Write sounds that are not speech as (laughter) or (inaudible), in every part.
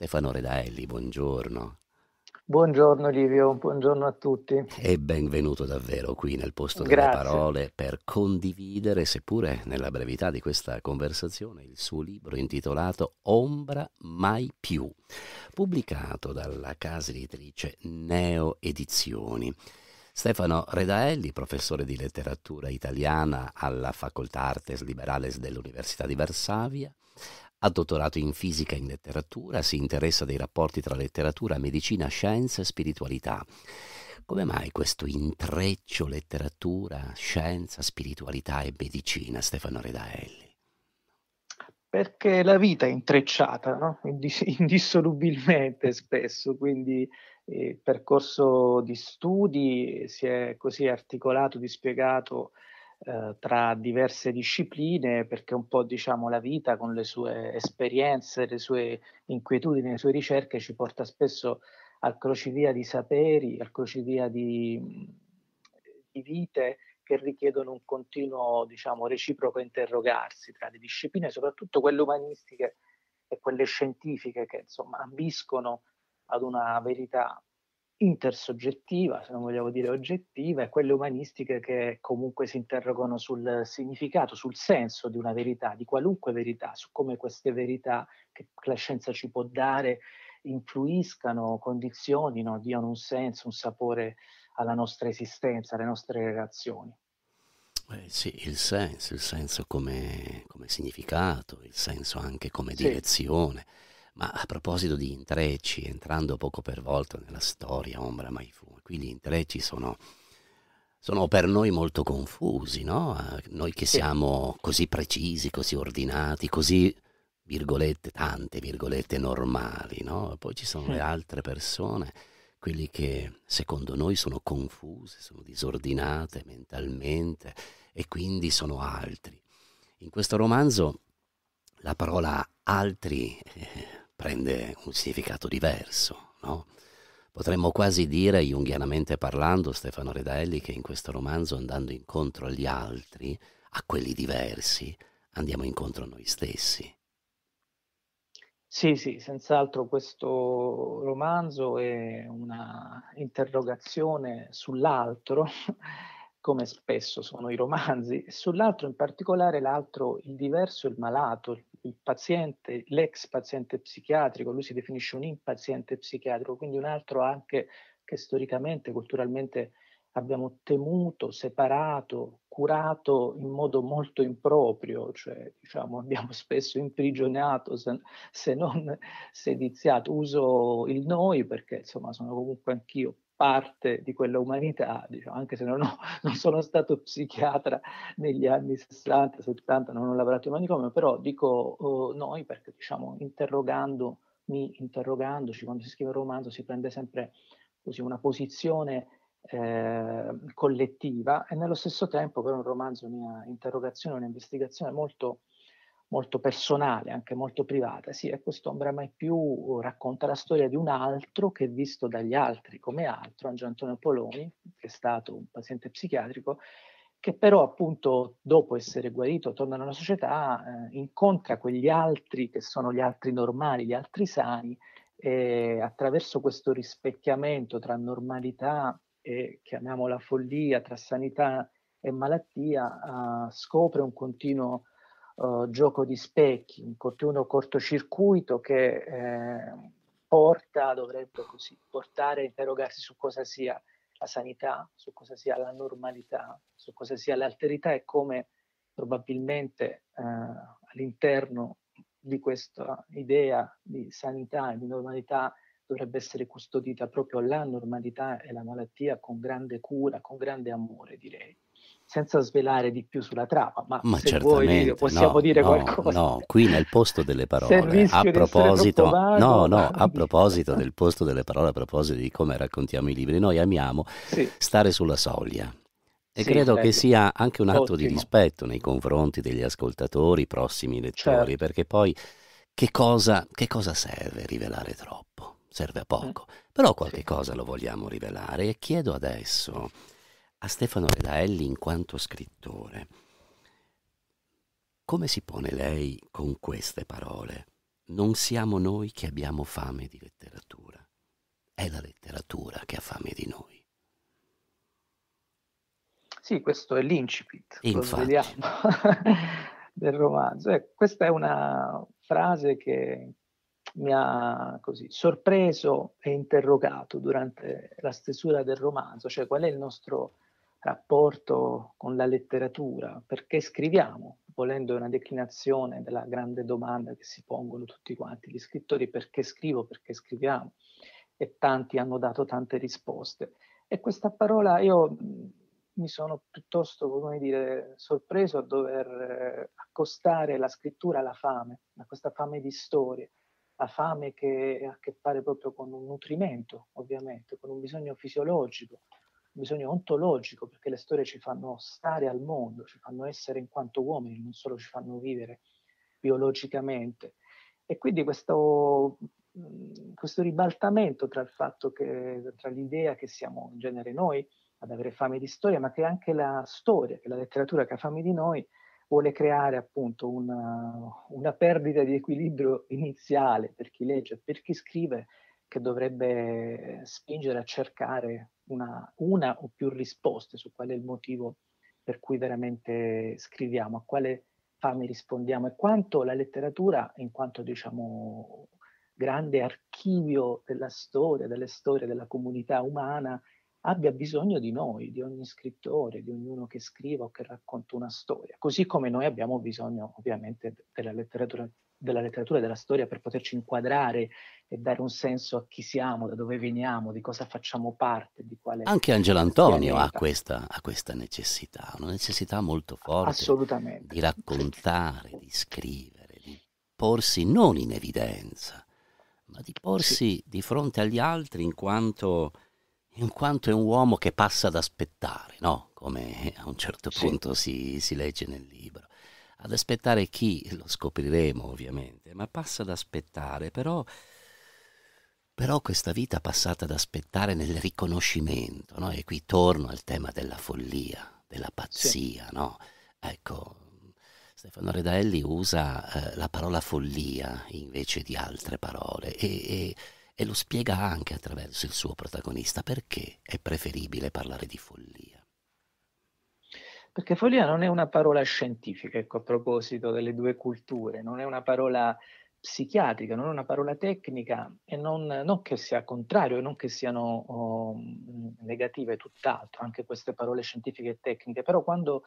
Stefano Redaelli, buongiorno. Buongiorno Livio, buongiorno a tutti. E benvenuto davvero qui nel posto delle Grazie. parole per condividere, seppure nella brevità di questa conversazione, il suo libro intitolato Ombra mai più, pubblicato dalla casa editrice Neo Edizioni. Stefano Redaelli, professore di letteratura italiana alla Facoltà Artes Liberales dell'Università di Varsavia, ha dottorato in fisica e in letteratura, si interessa dei rapporti tra letteratura, medicina, scienza e spiritualità. Come mai questo intreccio letteratura, scienza, spiritualità e medicina, Stefano Redaelli? Perché la vita è intrecciata, no? (laughs) indissolubilmente spesso, quindi il eh, percorso di studi si è così articolato, dispiegato eh, tra diverse discipline perché un po' diciamo la vita con le sue esperienze, le sue inquietudini, le sue ricerche ci porta spesso al crocevia di saperi, al crocevia di, di vite che richiedono un continuo, diciamo, reciproco interrogarsi tra le discipline, soprattutto quelle umanistiche e quelle scientifiche che insomma ambiscono ad una verità intersoggettiva, se non vogliamo dire oggettiva, e quelle umanistiche che comunque si interrogano sul significato, sul senso di una verità, di qualunque verità, su come queste verità che la scienza ci può dare influiscano, condizionino, diano un senso, un sapore alla nostra esistenza, alle nostre relazioni. Eh sì, il senso, il senso come, come significato, il senso anche come sì. direzione. Ma a proposito di intrecci, entrando poco per volta nella storia Ombra Mai Fu, qui gli intrecci sono, sono per noi molto confusi, no? Noi che siamo così precisi, così ordinati, così virgolette, tante virgolette normali, no? Poi ci sono le altre persone, quelli che secondo noi sono confuse, sono disordinate mentalmente e quindi sono altri. In questo romanzo la parola altri eh, prende un significato diverso. No? Potremmo quasi dire, junghianamente parlando, Stefano Redelli, che in questo romanzo, andando incontro agli altri, a quelli diversi, andiamo incontro a noi stessi. Sì, sì, senz'altro questo romanzo è una interrogazione sull'altro, (laughs) come spesso sono i romanzi, sull'altro in particolare l'altro, il diverso, il malato, il il paziente, l'ex paziente psichiatrico, lui si definisce un impaziente psichiatrico, quindi un altro anche che storicamente, culturalmente abbiamo temuto, separato, curato in modo molto improprio, cioè diciamo, abbiamo spesso imprigionato se, se non sediziato. Uso il noi perché insomma sono comunque anch'io parte di quella umanità, diciamo, anche se non, ho, (laughs) non, sono stato psichiatra negli anni 60, 70, non ho lavorato in manicomio, però dico oh, noi perché diciamo interrogandomi, interrogandoci, quando si scrive un romanzo si prende sempre così una posizione Ehm, collettiva e nello stesso tempo per un romanzo una interrogazione, un'investigazione molto, molto personale, anche molto privata. Sì, e quest'ombra mai più uh, racconta la storia di un altro che è visto dagli altri come altro, Angelo Antonio Poloni, che è stato un paziente psichiatrico, che però appunto dopo essere guarito torna nella società, eh, incontra quegli altri che sono gli altri normali, gli altri sani, e attraverso questo rispecchiamento tra normalità e chiamiamola follia tra sanità e malattia uh, scopre un continuo uh, gioco di specchi, un continuo cortocircuito che eh, porta, dovrebbe così, portare a interrogarsi su cosa sia la sanità, su cosa sia la normalità, su cosa sia l'alterità e come probabilmente eh, all'interno di questa idea di sanità e di normalità dovrebbe essere custodita proprio la normalità e la malattia con grande cura, con grande amore, direi. Senza svelare di più sulla trama, ma, ma se vuoi possiamo no, dire no, qualcosa. No, qui nel posto delle (laughs) parole, a proposito, no, no, a proposito del posto delle parole, a proposito di come raccontiamo i libri, noi amiamo sì. stare sulla soglia. E sì, credo che ecco. sia anche un atto Ottimo. di rispetto nei confronti degli ascoltatori, prossimi lettori, certo. perché poi che cosa, che cosa serve rivelare troppo? serve a poco, mm. però qualche cosa lo vogliamo rivelare e chiedo adesso a Stefano Redaelli in quanto scrittore, come si pone lei con queste parole? Non siamo noi che abbiamo fame di letteratura, è la letteratura che ha fame di noi. Sì, questo è l'incipit Infatti. (laughs) del romanzo. Eh, questa è una frase che mi ha così, sorpreso e interrogato durante la stesura del romanzo, cioè qual è il nostro rapporto con la letteratura, perché scriviamo, volendo una declinazione della grande domanda che si pongono tutti quanti gli scrittori, perché scrivo, perché scriviamo, e tanti hanno dato tante risposte. E questa parola io mi sono piuttosto, come dire, sorpreso a dover eh, accostare la scrittura alla fame, a questa fame di storie, la fame che ha a che fare proprio con un nutrimento, ovviamente, con un bisogno fisiologico, un bisogno ontologico, perché le storie ci fanno stare al mondo, ci fanno essere in quanto uomini, non solo ci fanno vivere biologicamente. E quindi questo, mm, questo ribaltamento tra, il fatto che, tra l'idea che siamo in genere noi ad avere fame di storia, ma che anche la storia, che la letteratura che ha fame di noi, vuole creare appunto una, una perdita di equilibrio iniziale per chi legge per chi scrive che dovrebbe spingere a cercare una, una, o più risposte su qual è il motivo per cui veramente scriviamo, a quale fame rispondiamo e quanto la letteratura, in quanto diciamo grande archivio della storia, delle storie della comunità umana, abbia bisogno di noi, di ogni scrittore, di ognuno che scriva o che racconta una storia, così come noi abbiamo bisogno ovviamente della letteratura, della letteratura e della storia per poterci inquadrare e dare un senso a chi siamo, da dove veniamo, di cosa facciamo parte, di quale... Anche Angelo Antonio ha questa, ha questa, necessità, una necessità molto forte di raccontare, di scrivere, di porsi non in evidenza, ma di porsi sì. di fronte agli altri in quanto in quanto è un uomo che passa ad aspettare, no? come a un certo punto sì. si, si legge nel libro. Ad aspettare chi? Lo scopriremo ovviamente, ma passa ad aspettare, però però questa vita passata ad aspettare nel riconoscimento, no? e qui torno al tema della follia, della pazzia, sì. no? ecco, Stefano Redaelli usa eh, la parola follia invece di altre parole e, e e lo spiega anche attraverso il suo protagonista perché è preferibile parlare di follia. Perché follia non è una parola scientifica, ecco a proposito delle due culture, non è una parola psichiatrica, non è una parola tecnica e non, non che sia contrario, non che siano oh, negative, tutt'altro, anche queste parole scientifiche e tecniche, però quando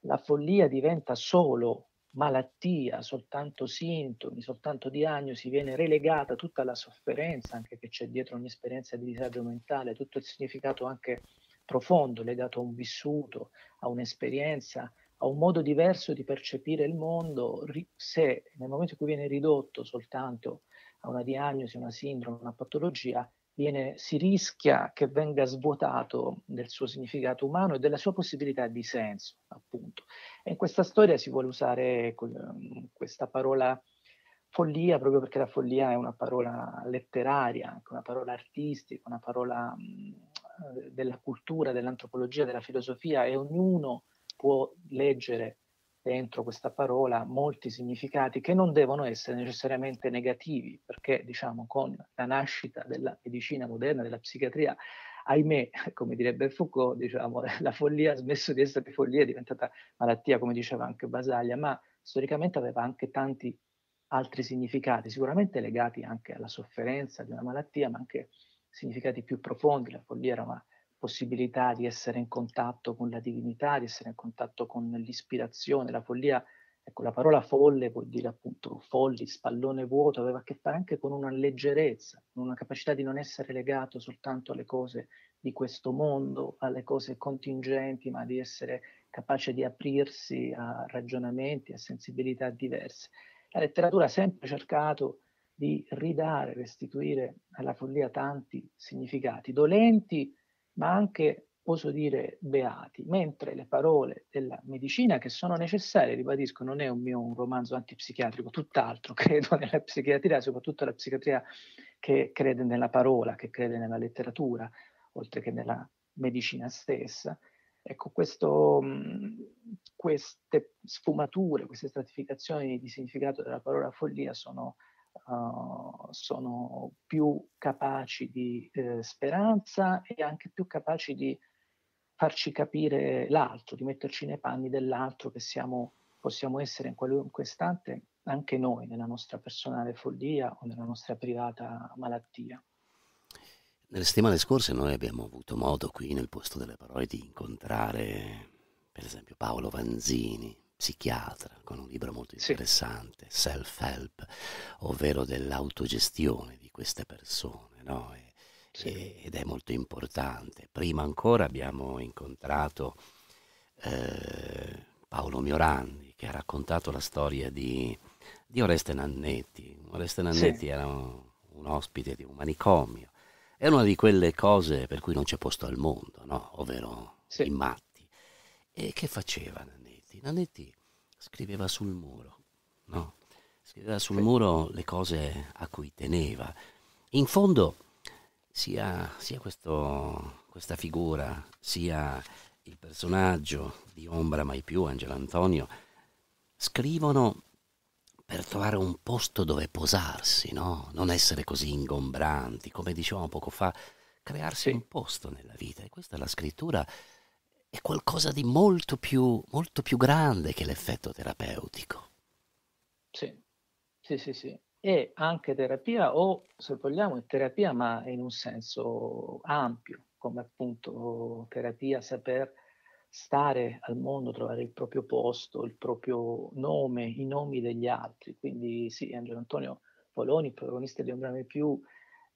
la follia diventa solo malattia, soltanto sintomi, soltanto diagnosi, viene relegata tutta la sofferenza anche che c'è dietro ogni esperienza di disagio mentale, tutto il significato anche profondo legato a un vissuto, a un'esperienza, a un modo diverso di percepire il mondo, se nel momento in cui viene ridotto soltanto a una diagnosi, una sindrome, una patologia, viene, si rischia che venga svuotato del suo significato umano e della sua possibilità di senso, appunto. E in questa storia si vuole usare mm, questa parola follia proprio perché la follia è una parola letteraria, una parola artistica, una parola mm, eh, della cultura, dell'antropologia, della filosofia e ognuno può leggere dentro questa parola molti significati che non devono essere necessariamente negativi, perché diciamo con la nascita della medicina moderna, della psichiatria, ahimè, (laughs) come direbbe Foucault, diciamo, (laughs) la follia ha smesso di essere follia, è diventata malattia, come diceva anche Basaglia, ma storicamente aveva anche tanti altri significati, sicuramente legati anche alla sofferenza di una malattia, ma anche significati più profondi, la follia era una possibilità di essere in contatto con la divinità, di essere in contatto con l'ispirazione, la follia. Ecco, la parola folle vuol dire appunto folli, spallone vuoto, aveva a che fare anche con una leggerezza, con una capacità di non essere legato soltanto alle cose di questo mondo, alle cose contingenti, ma di essere capace di aprirsi a ragionamenti, a sensibilità diverse. La letteratura ha sempre cercato di ridare, restituire alla follia tanti significati dolenti ma anche, oso dire, beati, mentre le parole della medicina che sono necessarie, ribadisco, non è un mio un romanzo antipsichiatrico, tutt'altro, (laughs) credo nella psichiatria, soprattutto la psichiatria che crede nella parola, che crede nella letteratura, oltre che nella medicina stessa. Ecco, questo, mm, queste sfumature, queste stratificazioni di significato della parola follia sono eh, sono più capaci di eh, speranza e anche più capaci di farci capire l'altro, di metterci nei panni dell'altro che siamo, possiamo essere in qualunque istante anche noi nella nostra personale follia o nella nostra privata malattia. Nelle settimane scorse noi abbiamo avuto modo qui nel posto delle parole di incontrare per esempio Paolo Vanzini, psichiatra con un libro molto interessante, sì. Self-Help, ovvero dell'autogestione di queste persone, no? e, sì. e, ed è molto importante. Prima ancora abbiamo incontrato eh, Paolo Miorandi che ha raccontato la storia di, di Oreste Nannetti. Oreste Nannetti sì. era un, un ospite di un manicomio. È una di quelle cose per cui non c'è posto al mondo, no? ovvero sì. i matti. E che faceva Nannetti? Nanetti. Nanetti scriveva sul muro, no? Scriveva sul sì. muro le cose a cui teneva. In fondo, sia, sia questo, questa figura, sia il personaggio di Ombra Mai Più, Angelo Antonio, scrivono per trovare un posto dove posarsi, no? non essere così ingombranti, come dicevamo poco fa, crearsi sì. un posto nella vita. E questa è la scrittura è qualcosa di molto più, molto più grande che l'effetto terapeutico. Sì, sì, sì, sì. E anche terapia, o se vogliamo, è terapia, ma in un senso ampio, come appunto terapia, saper stare al mondo, trovare il proprio posto, il proprio nome, i nomi degli altri. Quindi sì, Angelo Antonio Poloni, protagonista di Ombrame Più,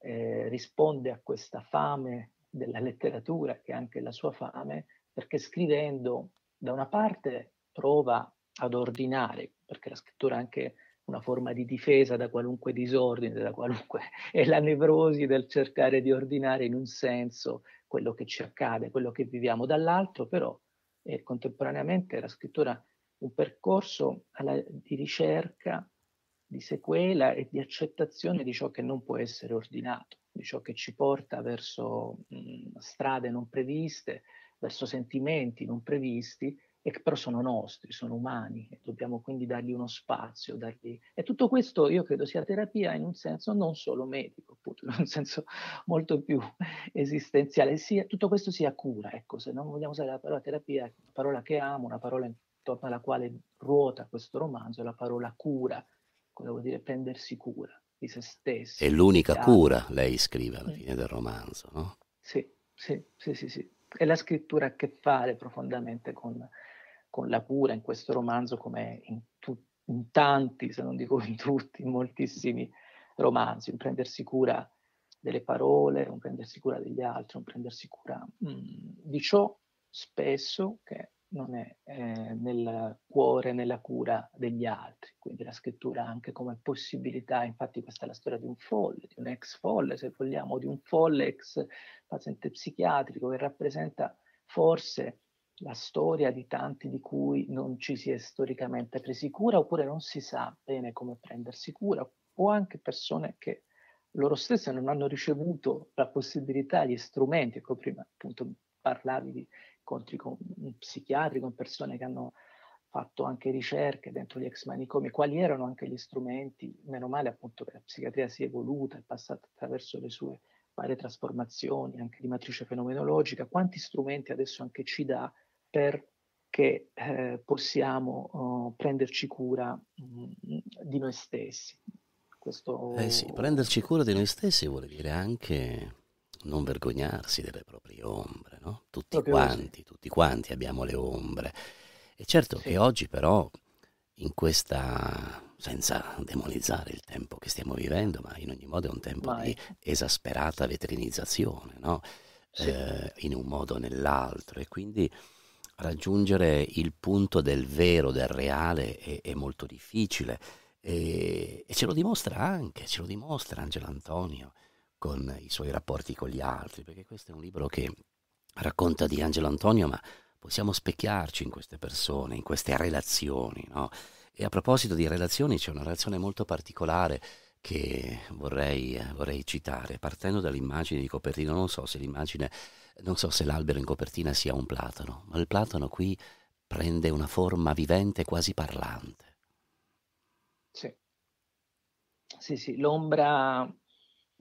eh, risponde a questa fame della letteratura, che è anche la sua fame, perché scrivendo da una parte prova ad ordinare, perché la scrittura è anche una forma di difesa da qualunque disordine, da qualunque (laughs) è la nevrosi del cercare di ordinare in un senso quello che ci accade, quello che viviamo dall'altro, però eh, contemporaneamente la scrittura un percorso alla, di ricerca, di sequela e di accettazione di ciò che non può essere ordinato, di ciò che ci porta verso mh, mm, strade non previste, verso sentimenti non previsti e che però sono nostri, sono umani e dobbiamo quindi dargli uno spazio. Dargli... E tutto questo io credo sia terapia in un senso non solo medico, appunto, (laughs) in un senso molto più esistenziale, sia, tutto questo sia cura, ecco, se non vogliamo usare la parola terapia, la parola che amo, una parola intorno alla quale ruota questo romanzo, è la parola cura, cosa vuol dire prendersi cura di se stessi. È l'unica cura, lei scrive alla fine del romanzo, no? Sì, sì, sì, sì. sì. E la scrittura ha a che fare profondamente con, con la cura in questo romanzo, come in, tu, in, tanti, se non dico in tutti, in moltissimi romanzi, un prendersi cura delle parole, un prendersi cura degli altri, un prendersi cura mh, mm, di ciò spesso che non è eh, nel cuore, nella cura degli altri, quindi la scrittura anche come possibilità, infatti questa è la storia di un folle, di un ex folle se vogliamo, di un folle ex paziente psichiatrico che rappresenta forse la storia di tanti di cui non ci si è storicamente presi cura oppure non si sa bene come prendersi cura, o anche persone che loro stesse non hanno ricevuto la possibilità, gli strumenti, ecco prima appunto parlavi di incontri con psichiatri, con persone che hanno fatto anche ricerche dentro gli ex manicomi, quali erano anche gli strumenti, meno male appunto che la psichiatria si è evoluta, è passata attraverso le sue varie trasformazioni anche di matrice fenomenologica, quanti strumenti adesso anche ci dà perché eh, possiamo eh, prenderci cura mh, mm, di noi stessi. Questo... Eh sì, prenderci cura di noi stessi vuol dire anche non vergognarsi delle proprie ombre, no? Tutti Proprio quanti, sì. tutti quanti abbiamo le ombre. E certo sì. che oggi però, in questa, senza demonizzare il tempo che stiamo vivendo, ma in ogni modo è un tempo Mai. di esasperata vetrinizzazione, no? Sì. Eh, in un modo o nell'altro. E quindi raggiungere il punto del vero, del reale, è, è molto difficile. E, e, ce lo dimostra anche, ce lo dimostra Angelo Antonio con i suoi rapporti con gli altri, perché questo è un libro che racconta di Angelo Antonio, ma possiamo specchiarci in queste persone, in queste relazioni. No? E a proposito di relazioni, c'è una relazione molto particolare che vorrei, eh, vorrei citare, partendo dall'immagine di copertina, non so se l'immagine, non so se l'albero in copertina sia un platano, ma il platano qui prende una forma vivente quasi parlante. Sì, sì, sì l'ombra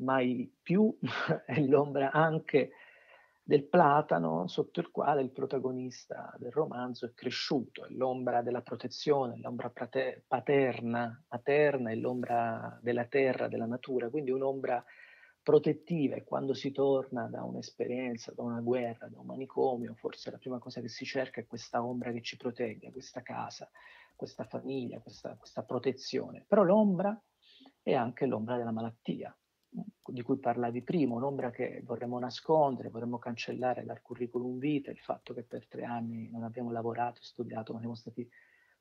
mai più, (laughs) è l'ombra anche del platano sotto il quale il protagonista del romanzo è cresciuto, è l'ombra della protezione, l'ombra paterna, materna, è l'ombra della terra, della natura, quindi un'ombra protettiva e quando si torna da un'esperienza, da una guerra, da un manicomio, forse la prima cosa che si cerca è questa ombra che ci protegga, questa casa, questa famiglia, questa, questa protezione. Però l'ombra è anche l'ombra della malattia, di cui parlavi prima, un'ombra che vorremmo nascondere, vorremmo cancellare dal curriculum vita, il fatto che per tre anni non abbiamo lavorato, e studiato, non siamo stati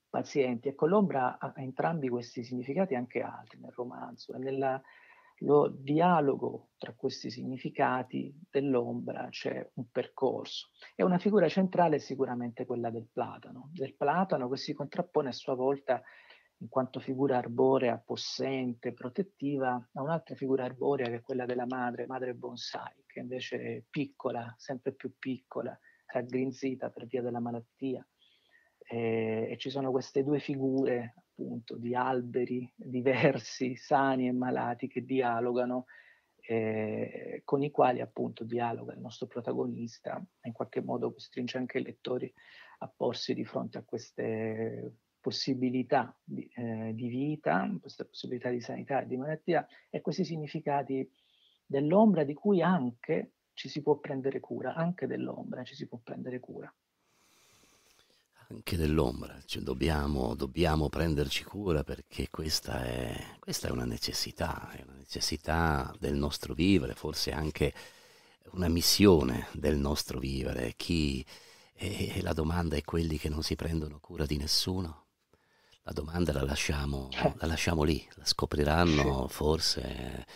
pazienti. Ecco, l'ombra ha entrambi questi significati e anche altri nel romanzo e nel dialogo tra questi significati dell'ombra c'è un percorso. E una figura centrale è sicuramente quella del Platano, del Platano che si contrappone a sua volta in quanto figura arborea possente, protettiva, a un'altra figura arborea che è quella della madre, madre bonsai, che invece è piccola, sempre più piccola, raggrinzita per via della malattia. Eh, e ci sono queste due figure appunto di alberi diversi, sani e malati, che dialogano, eh, con i quali appunto dialoga il nostro protagonista, in qualche modo costringe anche i lettori a porsi di fronte a queste possibilità di, eh, di vita, possibilità di sanità e di malattia e questi significati dell'ombra di cui anche ci si può prendere cura, anche dell'ombra ci si può prendere cura. Anche dell'ombra, cioè, dobbiamo, dobbiamo, prenderci cura perché questa è, questa è, una necessità, è una necessità del nostro vivere, forse anche una missione del nostro vivere. Chi, e la domanda è quelli che non si prendono cura di nessuno? la domanda la lasciamo, eh. la lasciamo lì, la scopriranno sì. forse eh,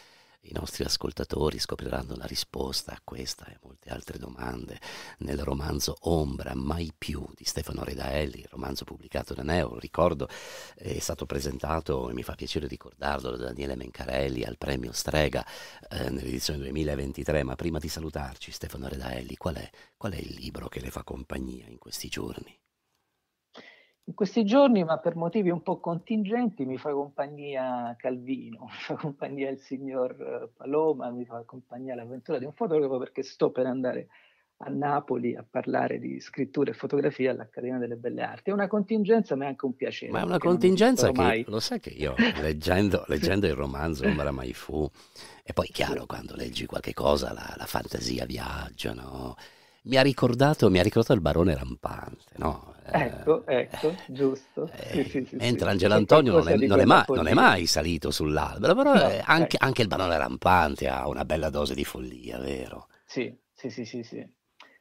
i nostri ascoltatori scopriranno la risposta a questa e a molte altre domande nel romanzo Ombra mai più di Stefano Redaelli, romanzo pubblicato da Neo, ricordo eh, è stato presentato e mi fa piacere ricordarlo da Daniele Mencarelli al premio Strega eh, nell'edizione 2023, ma prima di salutarci Stefano Redaelli, qual è, qual è il libro che le fa compagnia in questi giorni? In questi giorni, ma per motivi un po' contingenti, mi fa compagnia Calvino, (laughs) mi fa compagnia il signor eh, Paloma, mi fa compagnia l'avventura di un fotografo perché sto per andare a Napoli a parlare di scrittura e fotografia all'Accademia delle Belle Arti. È una contingenza, ma è anche un piacere. Ma è una contingenza che mai. lo sai che io (laughs) leggendo, leggendo il romanzo Non (laughs) mai fu, e poi chiaro quando leggi qualche cosa la, la fantasia viaggia, no? mi ha ricordato, mi ha ricordato il barone rampante, no? Eh, ecco, ecco, eh, giusto. Eh, sì, sì, sì, mentre Angelo Antonio non è, non, è mai, non è, mai, salito sull'albero, però no, eh, anche, ecco. anche, il barone rampante ha una bella dose di follia, vero? Sì, sì, sì, sì. sì.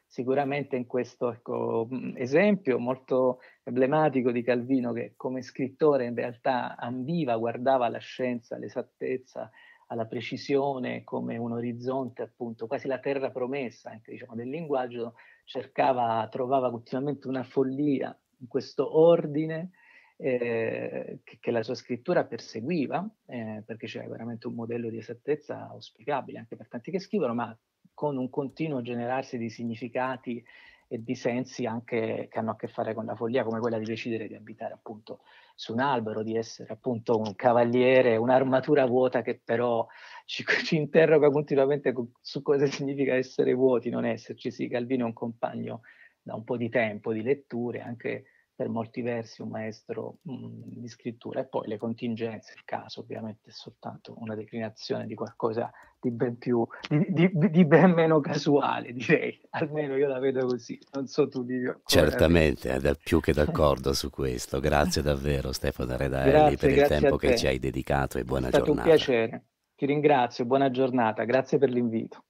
Sicuramente in questo ecco, mm, esempio molto emblematico di Calvino che come scrittore in realtà ambiva, guardava la scienza, l'esattezza, alla precisione come un orizzonte, appunto, quasi la terra promessa anche, diciamo, del linguaggio, cercava, trovava continuamente una follia in questo ordine eh, che, che, la sua scrittura perseguiva, eh, perché c'è veramente un modello di esattezza auspicabile anche per tanti che scrivono, ma con un continuo generarsi di significati e di sensi anche che hanno a che fare con la follia, come quella di decidere di abitare appunto su un albero, di essere appunto un cavaliere, un'armatura vuota che però ci, (laughs) ci interroga continuamente su cosa significa essere vuoti, non esserci. Sì, Calvino è un compagno da un po' di tempo di letture, anche per molti versi un maestro mh, mm, di scrittura e poi le contingenze, il caso ovviamente è soltanto una declinazione di qualcosa di ben più, di, di, di ben meno casuale direi, almeno io la vedo così, non so tu Livio. Certamente, da, più che d'accordo su questo, grazie davvero Stefano Redaelli grazie, per il tempo che ci hai dedicato e buona giornata. È stato giornata. un piacere, ti ringrazio, buona giornata, grazie per l'invito.